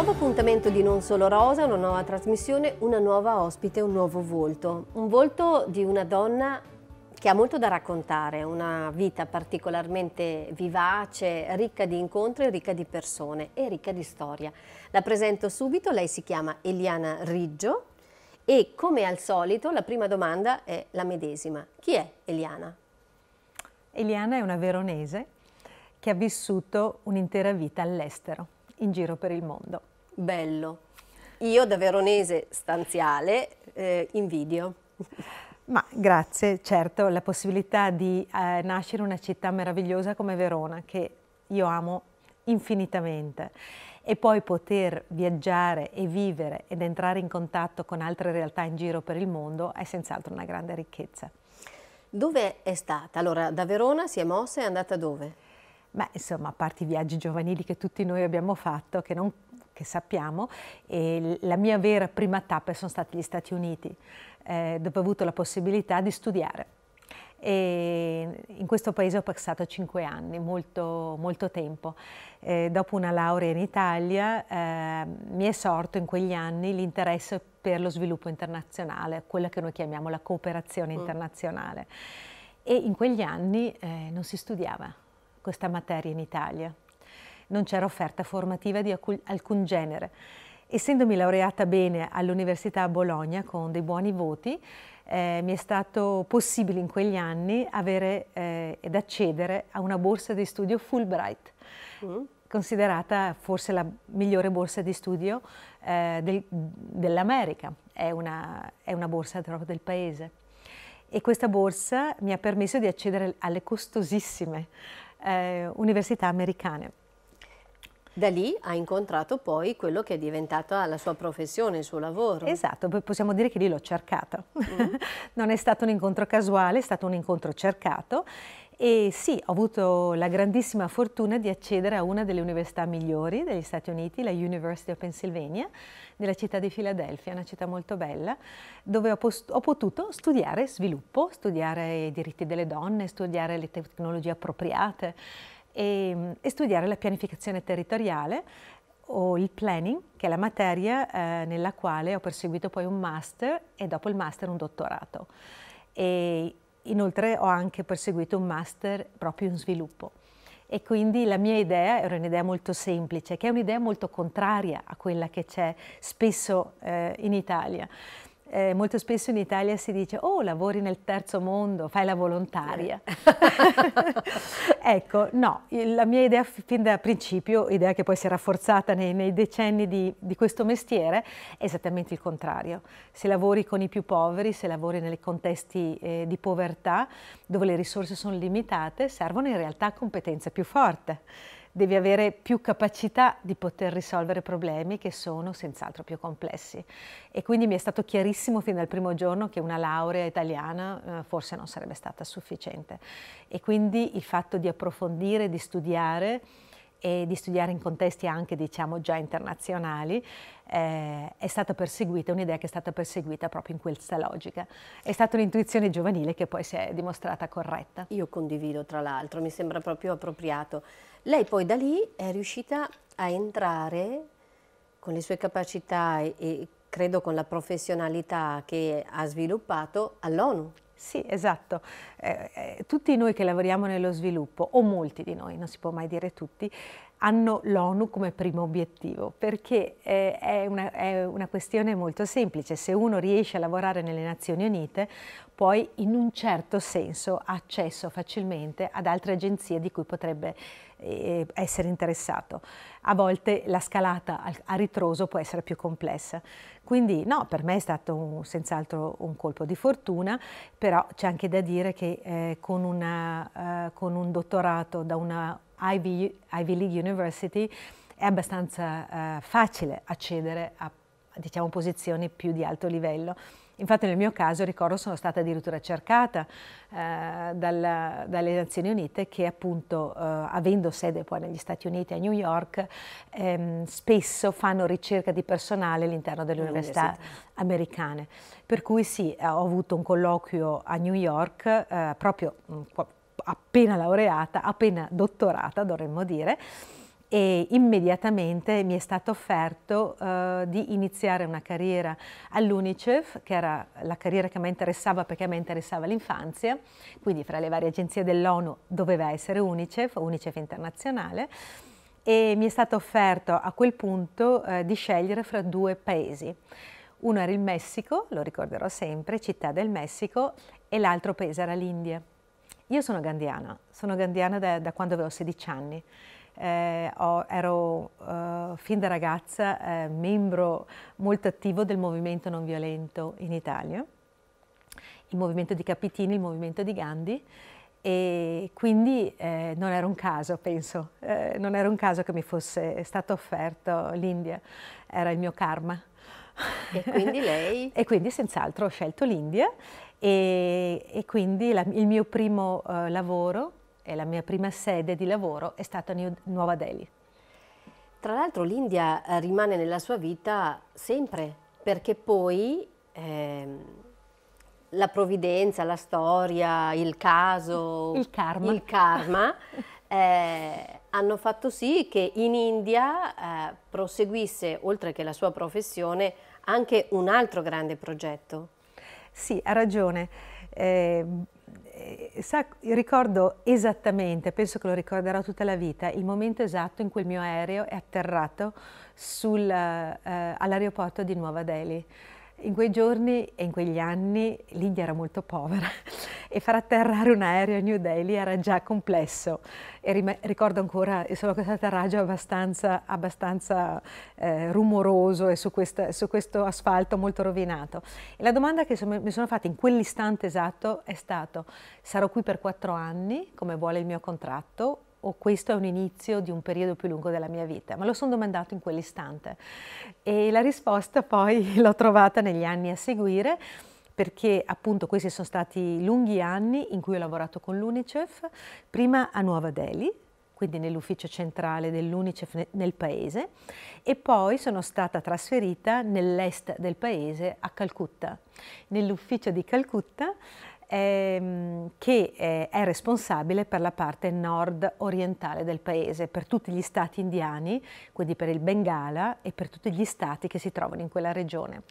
nuovo appuntamento di Non Solo Rosa, una nuova trasmissione, una nuova ospite, un nuovo volto. Un volto di una donna che ha molto da raccontare, una vita particolarmente vivace, ricca di incontri, ricca di persone e ricca di storia. La presento subito, lei si chiama Eliana Riggio e come al solito la prima domanda è la medesima. Chi è Eliana? Eliana è una veronese che ha vissuto un'intera vita all'estero in giro per il mondo bello. Io da veronese stanziale eh, invidio. Ma grazie, certo, la possibilità di eh, nascere in una città meravigliosa come Verona, che io amo infinitamente e poi poter viaggiare e vivere ed entrare in contatto con altre realtà in giro per il mondo è senz'altro una grande ricchezza. Dove è stata? Allora, da Verona si è mossa e è andata dove? Beh, insomma, a parte i viaggi giovanili che tutti noi abbiamo fatto, che non che sappiamo e la mia vera prima tappa sono stati gli Stati Uniti, eh, dove ho avuto la possibilità di studiare. E in questo paese ho passato cinque anni, molto, molto tempo. Eh, dopo una laurea in Italia eh, mi è sorto in quegli anni l'interesse per lo sviluppo internazionale, quella che noi chiamiamo la cooperazione mm. internazionale. E in quegli anni eh, non si studiava questa materia in Italia non c'era offerta formativa di alcun genere. Essendomi laureata bene all'Università Bologna con dei buoni voti, eh, mi è stato possibile in quegli anni avere eh, ed accedere a una borsa di studio Fulbright, mm. considerata forse la migliore borsa di studio eh, del, dell'America, è una, è una borsa proprio del paese. E questa borsa mi ha permesso di accedere alle costosissime eh, università americane. Da lì ha incontrato poi quello che è diventato la sua professione, il suo lavoro. Esatto, possiamo dire che lì l'ho cercata. Mm. non è stato un incontro casuale, è stato un incontro cercato e sì, ho avuto la grandissima fortuna di accedere a una delle università migliori degli Stati Uniti, la University of Pennsylvania, nella città di Filadelfia, una città molto bella, dove ho, ho, potuto studiare sviluppo, studiare i diritti delle donne, studiare le tecnologie appropriate, e, ehm, e studiare la pianificazione territoriale o il planning, che è la materia eh, nella quale ho perseguito poi un master e dopo il master un dottorato. E inoltre ho anche perseguito un master proprio in sviluppo. E quindi la mia idea era un'idea molto semplice, che è un'idea molto contraria a quella che c'è spesso eh, in Italia. Eh, molto spesso in Italia si dice oh lavori nel terzo mondo, fai la volontaria. ecco, no, la mia idea fin da principio, idea che poi si è rafforzata nei, nei decenni di, di, questo mestiere, è esattamente il contrario. Se lavori con i più poveri, se lavori nei contesti eh, di povertà, dove le risorse sono limitate, servono in realtà competenze più forti devi avere più capacità di poter risolvere problemi che sono senz'altro più complessi. E quindi mi è stato chiarissimo fin dal primo giorno che una laurea italiana eh, forse non sarebbe stata sufficiente. E quindi il fatto di approfondire, di studiare e di studiare in contesti anche diciamo già internazionali eh, è stata perseguita, un'idea che è stata perseguita proprio in questa logica. È stata un'intuizione giovanile che poi si è dimostrata corretta. Io condivido tra l'altro, mi sembra proprio appropriato lei poi da lì è riuscita a entrare con le sue capacità e, e credo con la professionalità che ha sviluppato all'ONU. Sì, esatto. Eh, eh, tutti noi che lavoriamo nello sviluppo, o molti di noi, non si può mai dire tutti, hanno l'ONU come primo obiettivo, perché eh, è, una, è, una, questione molto semplice. Se uno riesce a lavorare nelle Nazioni Unite, poi in un certo senso ha accesso facilmente ad altre agenzie di cui potrebbe essere interessato. A volte la scalata a ritroso può essere più complessa. Quindi no, per me è stato senz'altro un colpo di fortuna, però c'è anche da dire che eh, con, una, eh, con, un dottorato da una Ivy, Ivy League University è abbastanza eh, facile accedere a diciamo, posizioni più di alto livello. Infatti nel mio caso, ricordo, sono stata addirittura cercata eh, dalla, dalle Nazioni Unite che appunto, eh, avendo sede poi negli Stati Uniti a New York, ehm, spesso fanno ricerca di personale all'interno delle università americane. Per cui sì, eh, ho avuto un colloquio a New York eh, proprio mh, mm, appena laureata, appena dottorata dovremmo dire, e immediatamente mi è stato offerto eh, di iniziare una carriera all'UNICEF, che era la carriera che mi interessava perché mi interessava l'infanzia, quindi fra le varie agenzie dell'ONU doveva essere UNICEF, UNICEF internazionale, e mi è stato offerto a quel punto eh, di scegliere fra due paesi. Uno era il Messico, lo ricorderò sempre, città del Messico, e l'altro paese era l'India. Io sono gandiana, sono gandiana da, da quando avevo 16 anni eh, ho, ero eh, fin da ragazza eh, membro molto attivo del movimento non violento in Italia, il movimento di Capitini, il movimento di Gandhi e quindi eh, non era un caso, penso, eh, non era un caso che mi fosse stato offerto l'India, era il mio karma. E quindi lei? e quindi senz'altro ho scelto l'India e, e, quindi la, il mio primo eh, lavoro e la mia prima sede di lavoro è stata New Nuova Delhi. Tra l'altro l'India eh, rimane nella sua vita sempre, perché poi ehm, la provvidenza, la storia, il caso, il karma, il karma eh, hanno fatto sì che in India eh, proseguisse, oltre che la sua professione, anche un altro grande progetto. Sì, ha ragione. Eh, eh, sa, ricordo esattamente, penso che lo ricorderò tutta la vita, il momento esatto in cui il mio aereo è atterrato sul, uh, all'aeroporto di Nuova Delhi. In quei giorni e in quegli anni l'India era molto povera e far atterrare un aereo a New Delhi era già complesso e ricordo ancora solo questo atterraggio abbastanza, abbastanza eh, rumoroso e su, questa, su, questo asfalto molto rovinato. E la domanda che mi sono fatta in quell'istante esatto è stata sarò qui per quattro anni come vuole il mio contratto o questo è un inizio di un periodo più lungo della mia vita? Me lo sono domandato in quell'istante e la risposta poi l'ho trovata negli anni a seguire perché appunto questi sono stati lunghi anni in cui ho lavorato con l'UNICEF, prima a Nuova Delhi, quindi nell'ufficio centrale dell'UNICEF nel paese, e poi sono stata trasferita nell'est del paese a Calcutta, nell'ufficio di Calcutta Ehm, che eh, è responsabile per la parte nord orientale del paese, per tutti gli stati indiani, quindi per il Bengala e per tutti gli stati che si trovano in quella regione.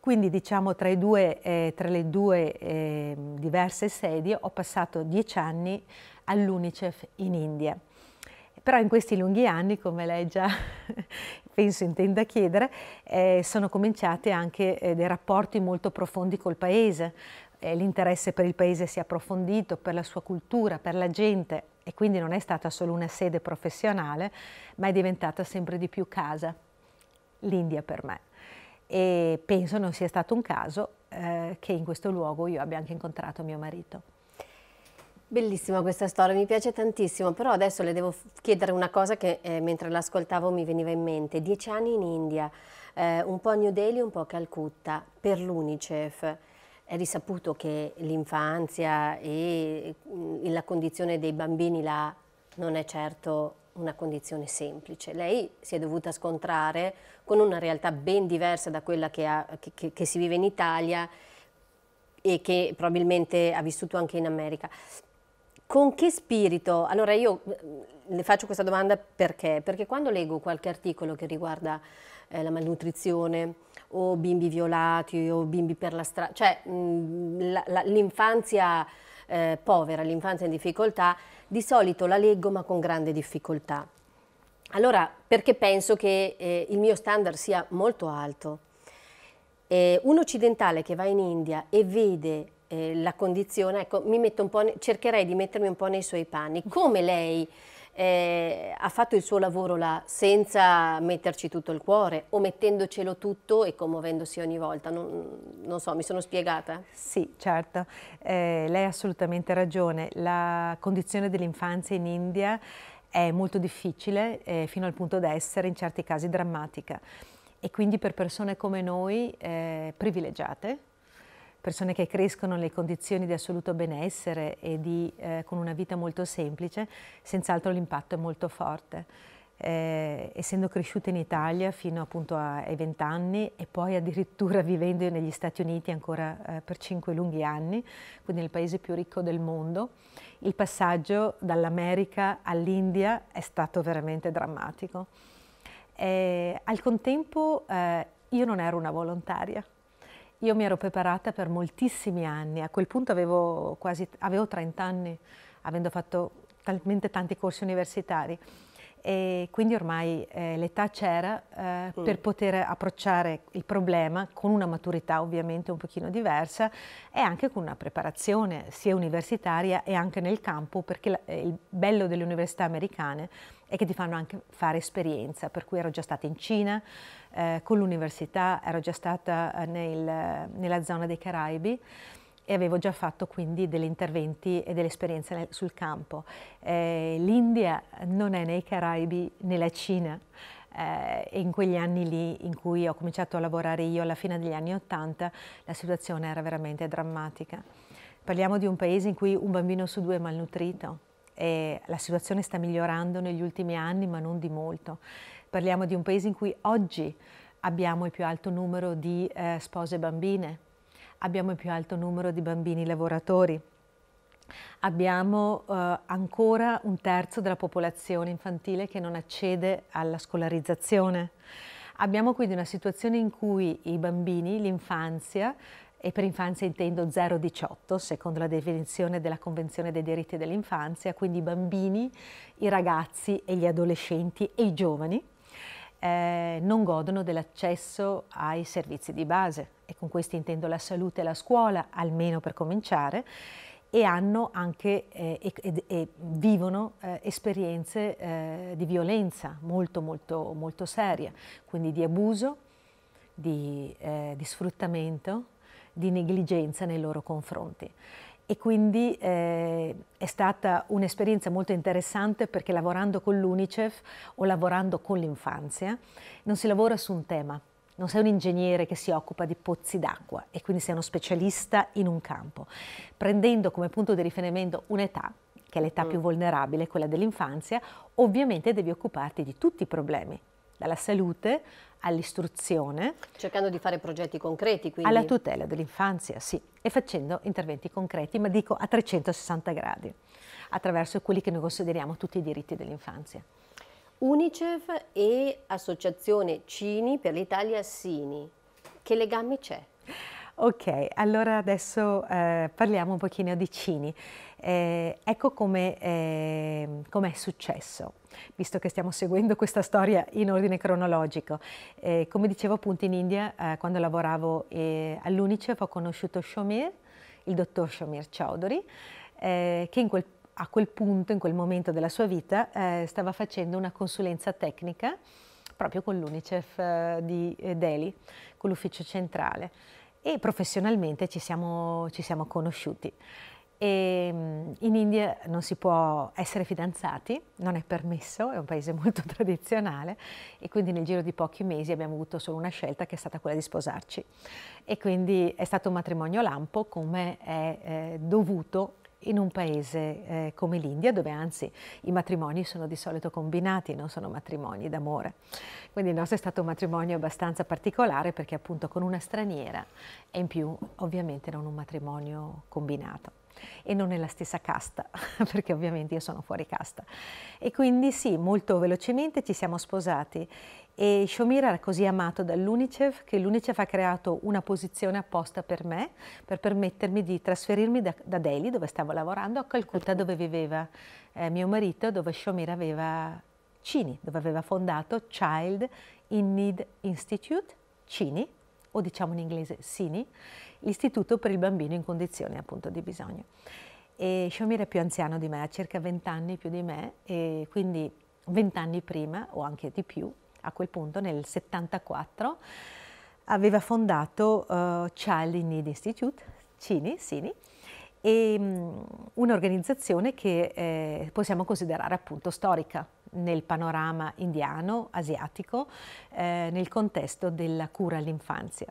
Quindi diciamo tra, due, eh, tra le due eh, diverse sedi ho passato dieci anni all'UNICEF in India. Però in questi lunghi anni, come lei già penso intenda chiedere, eh, sono cominciati anche eh, dei rapporti molto profondi col paese, eh, l'interesse per il paese si è approfondito, per la sua cultura, per la gente e quindi non è stata solo una sede professionale, ma è diventata sempre di più casa, l'India per me. E penso non sia stato un caso eh, che in questo luogo io abbia anche incontrato mio marito. Bellissima questa storia, mi piace tantissimo, però adesso le devo chiedere una cosa che eh, mentre l'ascoltavo mi veniva in mente. Dieci anni in India, eh, un po' a New Delhi, un po' a Calcutta, per l'Unicef. È risaputo che l'infanzia e mm, la condizione dei bambini là non è certo una condizione semplice. Lei si è dovuta scontrare con una realtà ben diversa da quella che, ha, che, che si vive in Italia e che probabilmente ha vissuto anche in America. Con che spirito? Allora io mm, le faccio questa domanda perché? Perché quando leggo qualche articolo che riguarda eh, la malnutrizione o bimbi violati o bimbi per la strada, cioè mm, l'infanzia eh, povera, l'infanzia in difficoltà, di solito la leggo ma con grande difficoltà. Allora, perché penso che eh, il mio standard sia molto alto. Eh, un occidentale che va in India e vede eh, la condizione, ecco, cercherei di mettermi un po' nei suoi panni. Come lei eh, ha fatto il suo lavoro là senza metterci tutto il cuore o mettendocelo tutto e commuovendosi ogni volta? Non, non so, mi sono spiegata? Sì, certo. Eh, lei ha assolutamente ragione. La condizione dell'infanzia in India è molto difficile eh, fino al punto da essere in certi casi drammatica e quindi per persone come noi eh, privilegiate persone che crescono nelle condizioni di assoluto benessere e di, eh, con una vita molto semplice, senz'altro l'impatto è molto forte. Eh, essendo cresciuta in Italia fino appunto ai vent'anni e poi addirittura vivendo negli Stati Uniti ancora eh, per cinque lunghi anni, quindi nel paese più ricco del mondo, il passaggio dall'America all'India è stato veramente drammatico. Eh, al contempo eh, io non ero una volontaria, io mi ero preparata per moltissimi anni, a quel punto avevo quasi avevo 30 anni, avendo fatto talmente tanti corsi universitari e quindi ormai eh, l'età c'era eh, mm. per poter approcciare il problema con una maturità ovviamente un pochino diversa e anche con una preparazione sia universitaria e anche nel campo perché la, eh, il bello delle università americane è che ti fanno anche fare esperienza, per cui ero già stata in Cina eh, con l'università, ero già stata nel, nella zona dei Caraibi e avevo già fatto quindi degli interventi e delle esperienze sul campo. Eh, L'India non è nei Caraibi né la Cina. Eh, e in quegli anni lì in cui ho cominciato a lavorare io alla fine degli anni Ottanta, la situazione era veramente drammatica. Parliamo di un paese in cui un bambino su due è malnutrito e la situazione sta migliorando negli ultimi anni, ma non di molto. Parliamo di un paese in cui oggi abbiamo il più alto numero di eh, spose bambine, abbiamo il più alto numero di bambini lavoratori, abbiamo eh, ancora un terzo della popolazione infantile che non accede alla scolarizzazione. Abbiamo quindi una situazione in cui i bambini, l'infanzia, e per infanzia intendo 0-18, secondo la definizione della Convenzione dei diritti dell'infanzia, quindi i bambini, i ragazzi e gli adolescenti e i giovani eh, non godono dell'accesso ai servizi di base, e con questi intendo la salute e la scuola, almeno per cominciare, e hanno anche eh, e, e, vivono eh, esperienze eh, di violenza molto, molto, molto serie, quindi di abuso, di, eh, di sfruttamento, di negligenza nei loro confronti. E quindi eh, è stata un'esperienza molto interessante perché lavorando con l'UNICEF o lavorando con l'infanzia non si lavora su un tema, non sei un ingegnere che si occupa di pozzi d'acqua e quindi sei uno specialista in un campo, prendendo come punto di riferimento un'età, che è l'età mm. più vulnerabile, quella dell'infanzia, ovviamente devi occuparti di tutti i problemi, dalla salute all'istruzione. Cercando di fare progetti concreti, quindi. Alla tutela dell'infanzia, sì, e facendo interventi concreti, ma dico a 360 gradi, attraverso quelli che noi consideriamo tutti i diritti dell'infanzia. Unicef e Associazione Cini per l'Italia Sini. Che legami c'è? Ok, allora adesso eh, parliamo un pochino di Cini. Eh, ecco come eh, è successo, visto che stiamo seguendo questa storia in ordine cronologico. Eh, come dicevo appunto in India, eh, quando lavoravo eh, all'Unicef ho conosciuto Shomir, il dottor Shomir Chaudhary, che in quel a quel punto, in quel momento della sua vita, eh, stava facendo una consulenza tecnica proprio con l'UNICEF eh, di eh, Delhi, con l'ufficio centrale e professionalmente ci siamo, ci siamo conosciuti. E, mm, in India non si può essere fidanzati, non è permesso, è un paese molto tradizionale e quindi nel giro di pochi mesi abbiamo avuto solo una scelta che è stata quella di sposarci. E quindi è stato un matrimonio lampo come è eh, dovuto in un paese eh, come l'India, dove anzi i matrimoni sono di solito combinati, non sono matrimoni d'amore. Quindi il nostro è stato un matrimonio abbastanza particolare perché appunto con una straniera e in più ovviamente non un matrimonio combinato e non nella stessa casta, perché ovviamente io sono fuori casta. E quindi sì, molto velocemente ci siamo sposati e Shomir era così amato dall'UNICEF che l'UNICEF ha creato una posizione apposta per me per permettermi di trasferirmi da, da Delhi dove stavo lavorando a Calcutta dove viveva eh, mio marito dove Shomir aveva Cini dove aveva fondato Child in Need Institute Cini o diciamo in inglese Sini l'istituto per il bambino in condizioni appunto di bisogno e Shomir è più anziano di me ha circa 20 anni più di me e quindi 20 anni prima o anche di più a quel punto nel 74, aveva fondato uh, Child in Need Institute, CINI, Sini, e, um, un'organizzazione che eh, possiamo considerare appunto storica nel panorama indiano, asiatico, eh, nel contesto della cura all'infanzia.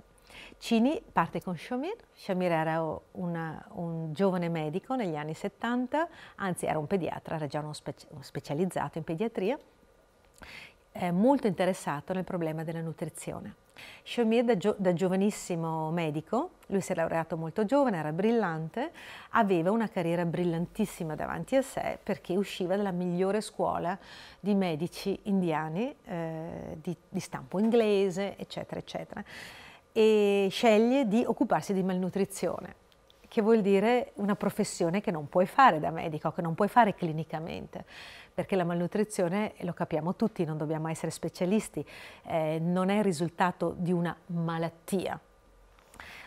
Cini parte con Shamir, Shamir era una, un giovane medico negli anni 70, anzi era un pediatra, era già uno spe- specializzato in pediatria eh, molto interessato nel problema della nutrizione. Sciomir da, gio da, giovanissimo medico, lui si è laureato molto giovane, era brillante, aveva una carriera brillantissima davanti a sé perché usciva dalla migliore scuola di medici indiani eh, di, di stampo inglese, eccetera, eccetera, e sceglie di occuparsi di malnutrizione che vuol dire una professione che non puoi fare da medico, che non puoi fare clinicamente, perché la malnutrizione, lo capiamo tutti, non dobbiamo essere specialisti, eh, non è il risultato di una malattia.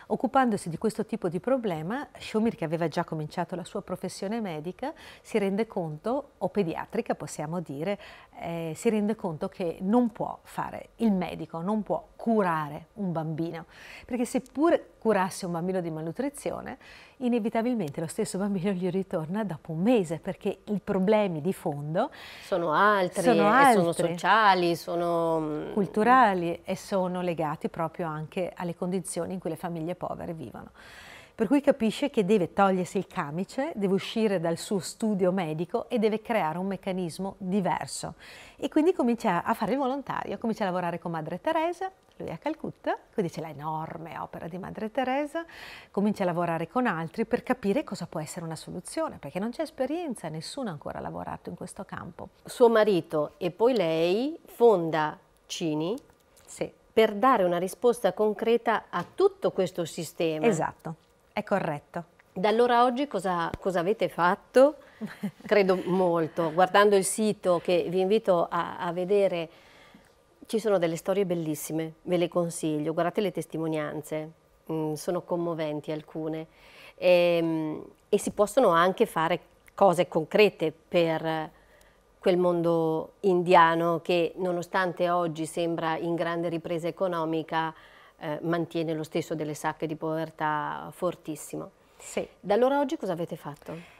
Occupandosi di questo tipo di problema, Schumir, che aveva già cominciato la sua professione medica, si rende conto, o pediatrica possiamo dire, eh, si rende conto che non può fare il medico, non può curare un bambino, perché seppur curasse un bambino di malnutrizione, inevitabilmente lo stesso bambino gli ritorna dopo un mese perché i problemi di fondo sono altri, sono, altri, sono sociali, sono mm, culturali e sono legati proprio anche alle condizioni in cui le famiglie povere vivono per cui capisce che deve togliersi il camice, deve uscire dal suo studio medico e deve creare un meccanismo diverso. E quindi comincia a fare il volontario, comincia a lavorare con Madre Teresa, lui è a Calcutta, quindi c'è l'enorme opera di Madre Teresa, comincia a lavorare con altri per capire cosa può essere una soluzione, perché non c'è esperienza, nessuno ancora ha lavorato in questo campo. Suo marito e poi lei fonda Cini sì. per dare una risposta concreta a tutto questo sistema. Esatto. È corretto. Da allora oggi cosa, cosa avete fatto? Credo molto. Guardando il sito che vi invito a, a vedere, ci sono delle storie bellissime, ve le consiglio. Guardate le testimonianze, mm, sono commoventi alcune. E, ehm, e, si possono anche fare cose concrete per quel mondo indiano che nonostante oggi sembra in grande ripresa economica, eh, mantiene lo stesso delle sacche di povertà fortissimo. Sì. Da allora oggi cosa avete fatto?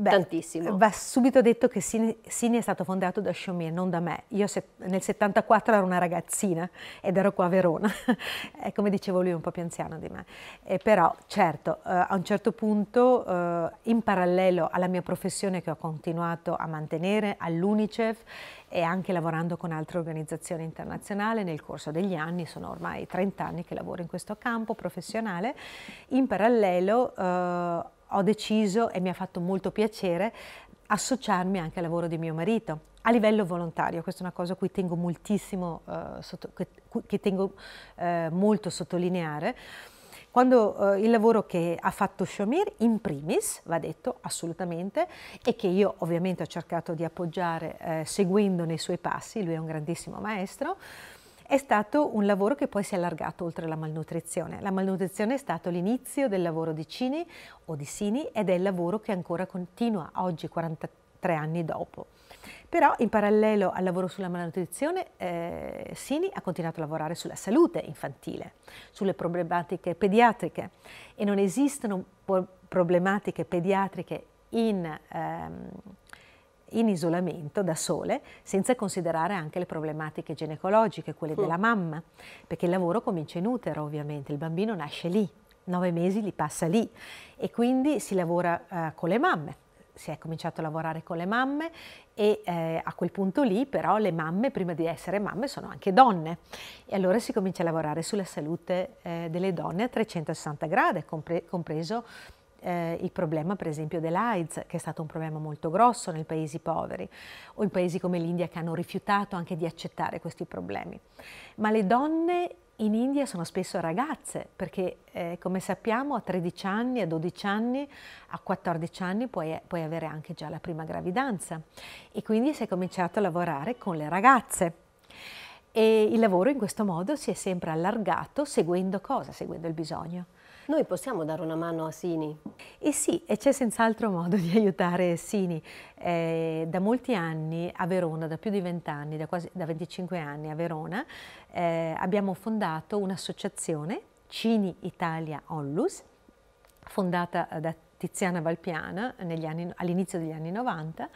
Beh, Tantissimo. Va subito detto che Sini, è stato fondato da Chaumier, non da me. Io se, nel 74 ero una ragazzina ed ero qua a Verona. è come dicevo lui è un po' più anziano di me. E però certo, eh, a un certo punto, eh, in parallelo alla mia professione che ho continuato a mantenere all'Unicef e anche lavorando con altre organizzazioni internazionali nel corso degli anni, sono ormai 30 anni che lavoro in questo campo professionale, in parallelo eh, ho deciso e mi ha fatto molto piacere associarmi anche al lavoro di mio marito a livello volontario, questa è una cosa a cui tengo moltissimo, eh, sotto, che, che, tengo eh, molto sottolineare, quando eh, il lavoro che ha fatto Shomir in primis, va detto assolutamente, e che io ovviamente ho cercato di appoggiare eh, seguendo nei suoi passi, lui è un grandissimo maestro, è stato un lavoro che poi si è allargato oltre la malnutrizione. La malnutrizione è stato l'inizio del lavoro di Cini o di Sini ed è il lavoro che ancora continua oggi, 43 anni dopo. Però in parallelo al lavoro sulla malnutrizione, eh, Sini ha continuato a lavorare sulla salute infantile, sulle problematiche pediatriche e non esistono problematiche pediatriche in, ehm, in isolamento da sole, senza considerare anche le problematiche ginecologiche, quelle mm. della mamma, perché il lavoro comincia in utero ovviamente, il bambino nasce lì, nove mesi li passa lì e quindi si lavora eh, con le mamme. Si è cominciato a lavorare con le mamme e eh, a quel punto lì però le mamme, prima di essere mamme, sono anche donne. E allora si comincia a lavorare sulla salute eh, delle donne a 360 gradi, compre- compreso eh, il problema per esempio dell'AIDS, che è stato un problema molto grosso nei paesi poveri, o in paesi come l'India che hanno rifiutato anche di accettare questi problemi. Ma le donne in India sono spesso ragazze, perché eh, come sappiamo a 13 anni, a 12 anni, a 14 anni puoi, puoi, avere anche già la prima gravidanza e quindi si è cominciato a lavorare con le ragazze. E il lavoro in questo modo si è sempre allargato seguendo cosa? Seguendo il bisogno. Noi possiamo dare una mano a Sini? E sì, e c'è senz'altro modo di aiutare Sini. Eh, da molti anni a Verona, da più di 20 anni, da quasi da 25 anni a Verona, eh, abbiamo fondato un'associazione, Cini Italia Onlus, fondata eh, da Tiziana Valpiana all'inizio degli anni 90,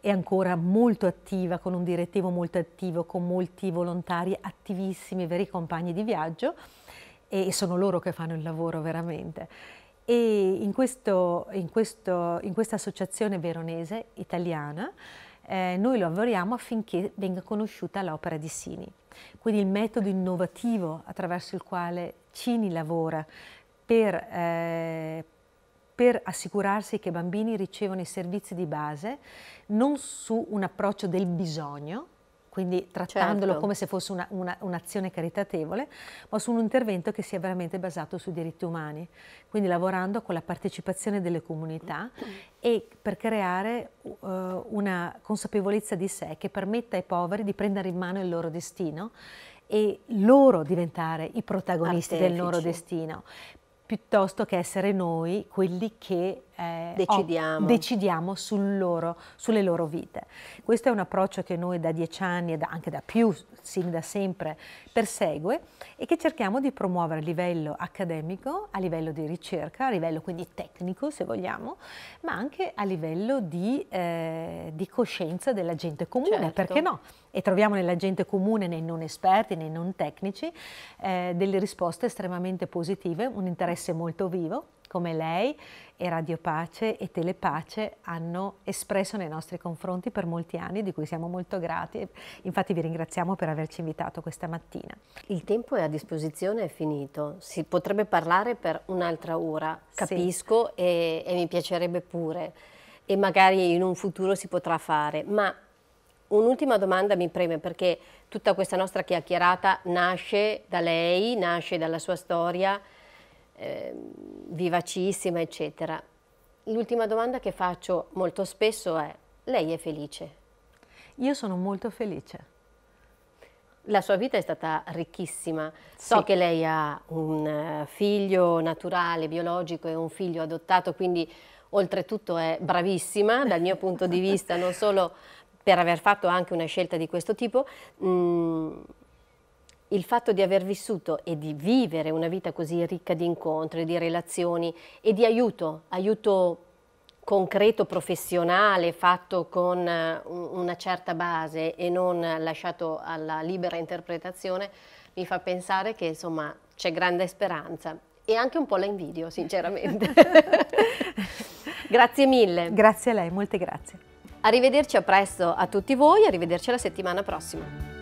è ancora molto attiva, con un direttivo molto attivo, con molti volontari attivissimi, veri compagni di viaggio, e sono loro che fanno il lavoro veramente. E in, questo, in, questo, in questa associazione veronese italiana eh, noi lavoriamo affinché venga conosciuta l'opera di Sini. Quindi il metodo innovativo attraverso il quale Cini lavora per, eh, per assicurarsi che i bambini ricevano i servizi di base non su un approccio del bisogno, quindi trattandolo certo. come se fosse una, una, un'azione caritatevole, ma su un intervento che sia veramente basato sui diritti umani, quindi lavorando con la partecipazione delle comunità e per creare uh, una consapevolezza di sé che permetta ai poveri di prendere in mano il loro destino e loro diventare i protagonisti Artefici. del loro destino, piuttosto che essere noi quelli che eh, decidiamo. Oh, decidiamo sul loro, sulle loro vite. Questo è un approccio che noi da dieci anni e anche da più, sin da sempre, persegue e che cerchiamo di promuovere a livello accademico, a livello di ricerca, a livello quindi tecnico se vogliamo, ma anche a livello di, eh, di coscienza della gente comune, certo. perché no? E troviamo nella gente comune, nei non esperti, nei non tecnici, eh, delle risposte estremamente positive, un interesse molto vivo come lei e Radio Pace e Telepace hanno espresso nei nostri confronti per molti anni, di cui siamo molto grati. Infatti vi ringraziamo per averci invitato questa mattina. Il tempo è a disposizione, è finito. Si potrebbe parlare per un'altra ora, capisco, sì. e, e mi piacerebbe pure. E magari in un futuro si potrà fare, ma Un'ultima domanda mi preme perché tutta questa nostra chiacchierata nasce da lei, nasce dalla sua storia eh, vivacissima, eccetera. L'ultima domanda che faccio molto spesso è, lei è felice? Io sono molto felice. La sua vita è stata ricchissima. So che lei ha un eh, figlio naturale, biologico e un figlio adottato, quindi oltretutto è bravissima dal mio punto di vista, non solo per aver fatto anche una scelta di questo tipo. Mm, il fatto di aver vissuto e di vivere una vita così ricca di incontri, di relazioni e di aiuto, aiuto concreto, professionale, fatto con eh, una certa base e non lasciato alla libera interpretazione, mi fa pensare che insomma c'è grande speranza e anche un po' la invidio, sinceramente. grazie mille. Grazie a lei, molte grazie. Arrivederci a presto a tutti voi, arrivederci la settimana prossima.